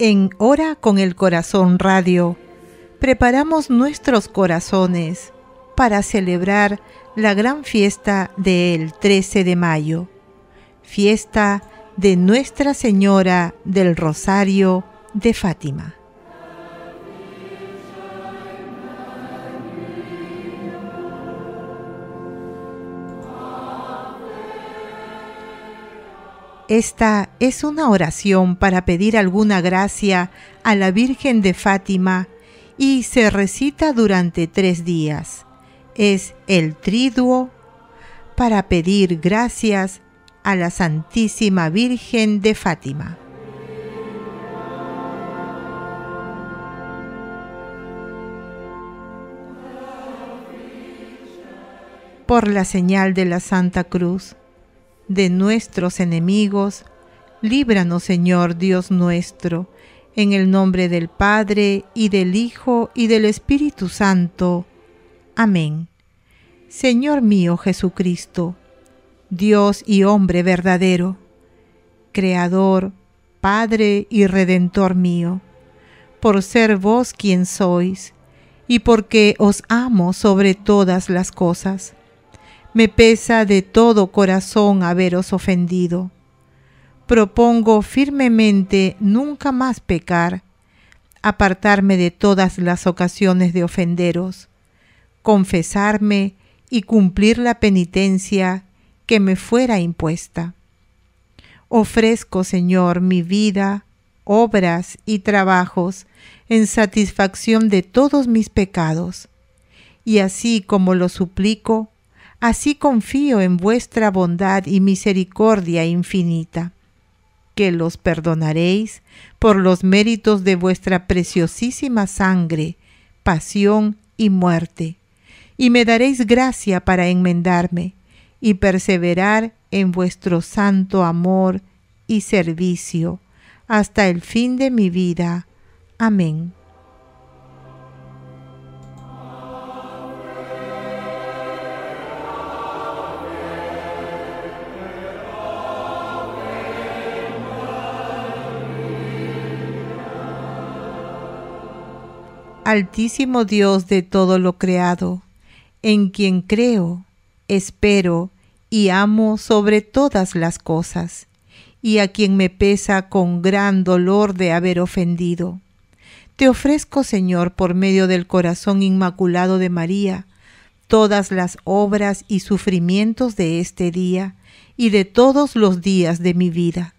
En Hora con el Corazón Radio, preparamos nuestros corazones para celebrar la gran fiesta del 13 de mayo, fiesta de Nuestra Señora del Rosario de Fátima. Esta es una oración para pedir alguna gracia a la Virgen de Fátima y se recita durante tres días. Es el triduo para pedir gracias a la Santísima Virgen de Fátima. Por la señal de la Santa Cruz, de nuestros enemigos. Líbranos, Señor Dios nuestro, en el nombre del Padre, y del Hijo, y del Espíritu Santo. Amén. Señor mío Jesucristo, Dios y hombre verdadero, Creador, Padre y Redentor mío, por ser vos quien sois, y porque os amo sobre todas las cosas. Me pesa de todo corazón haberos ofendido. Propongo firmemente nunca más pecar, apartarme de todas las ocasiones de ofenderos, confesarme y cumplir la penitencia que me fuera impuesta. Ofrezco, Señor, mi vida, obras y trabajos en satisfacción de todos mis pecados, y así como lo suplico, Así confío en vuestra bondad y misericordia infinita, que los perdonaréis por los méritos de vuestra preciosísima sangre, pasión y muerte, y me daréis gracia para enmendarme y perseverar en vuestro santo amor y servicio hasta el fin de mi vida. Amén. Altísimo Dios de todo lo creado, en quien creo, espero y amo sobre todas las cosas, y a quien me pesa con gran dolor de haber ofendido. Te ofrezco, Señor, por medio del corazón inmaculado de María, todas las obras y sufrimientos de este día y de todos los días de mi vida,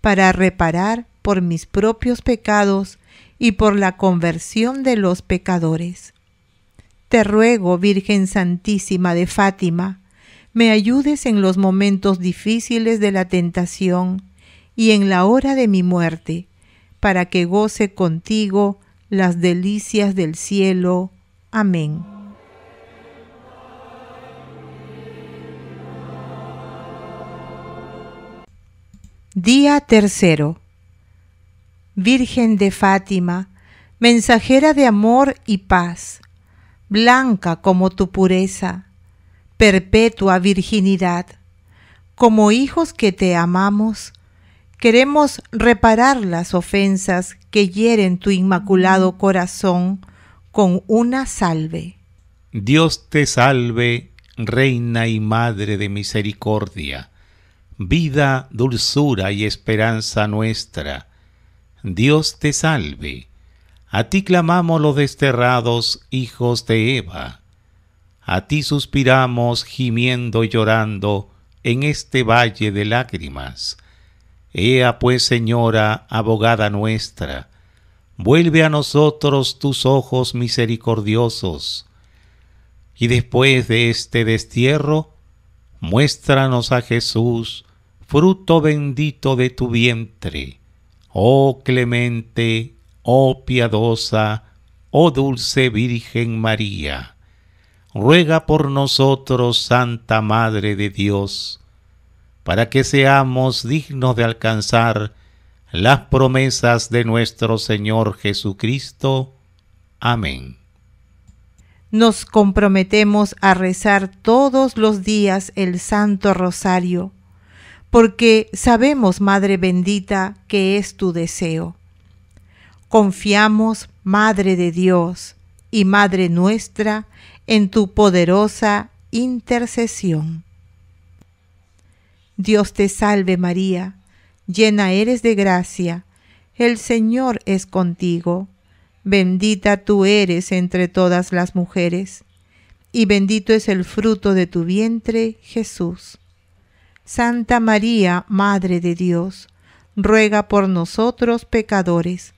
para reparar por mis propios pecados y por la conversión de los pecadores. Te ruego, Virgen Santísima de Fátima, me ayudes en los momentos difíciles de la tentación y en la hora de mi muerte, para que goce contigo las delicias del cielo. Amén. Día tercero. Virgen de Fátima, mensajera de amor y paz, blanca como tu pureza, perpetua virginidad. Como hijos que te amamos, queremos reparar las ofensas que hieren tu inmaculado corazón con una salve. Dios te salve, Reina y Madre de Misericordia, vida, dulzura y esperanza nuestra Dios te salve. A ti clamamos los desterrados hijos de Eva. A ti suspiramos gimiendo y llorando en este valle de lágrimas. Ea pues, Señora, abogada nuestra, vuelve a nosotros tus ojos misericordiosos. Y después de este destierro, muéstranos a Jesús, fruto bendito de tu vientre oh clemente, oh piadosa, oh dulce Virgen María, ruega por nosotros, Santa Madre de Dios, para que seamos dignos de alcanzar las promesas de nuestro Señor Jesucristo. Amén. Nos comprometemos a rezar todos los días el Santo Rosario porque sabemos, Madre bendita, que es tu deseo. Confiamos, Madre de Dios y Madre nuestra, en tu poderosa intercesión. Dios te salve María, llena eres de gracia, el Señor es contigo, bendita tú eres entre todas las mujeres, y bendito es el fruto de tu vientre, Jesús. Santa María, Madre de Dios, ruega por nosotros pecadores,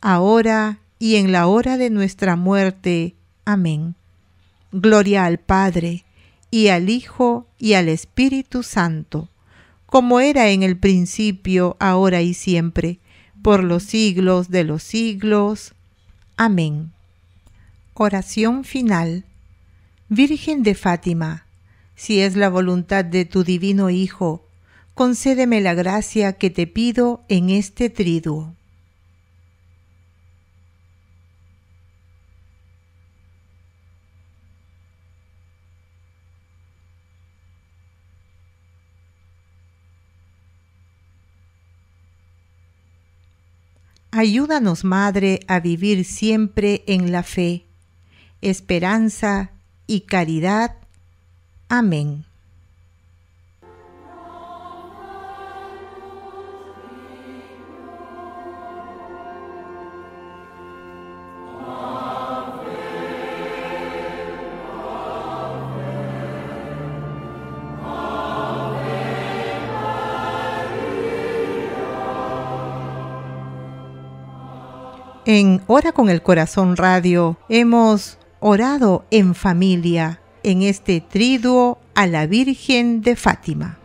ahora y en la hora de nuestra muerte. Amén. Gloria al Padre, y al Hijo, y al Espíritu Santo, como era en el principio, ahora y siempre, por los siglos de los siglos. Amén. Oración final. Virgen de Fátima, si es la voluntad de tu divino Hijo, concédeme la gracia que te pido en este triduo. Ayúdanos, Madre, a vivir siempre en la fe, esperanza y caridad. Amén. En Hora con el Corazón Radio hemos orado en familia en este triduo a la Virgen de Fátima.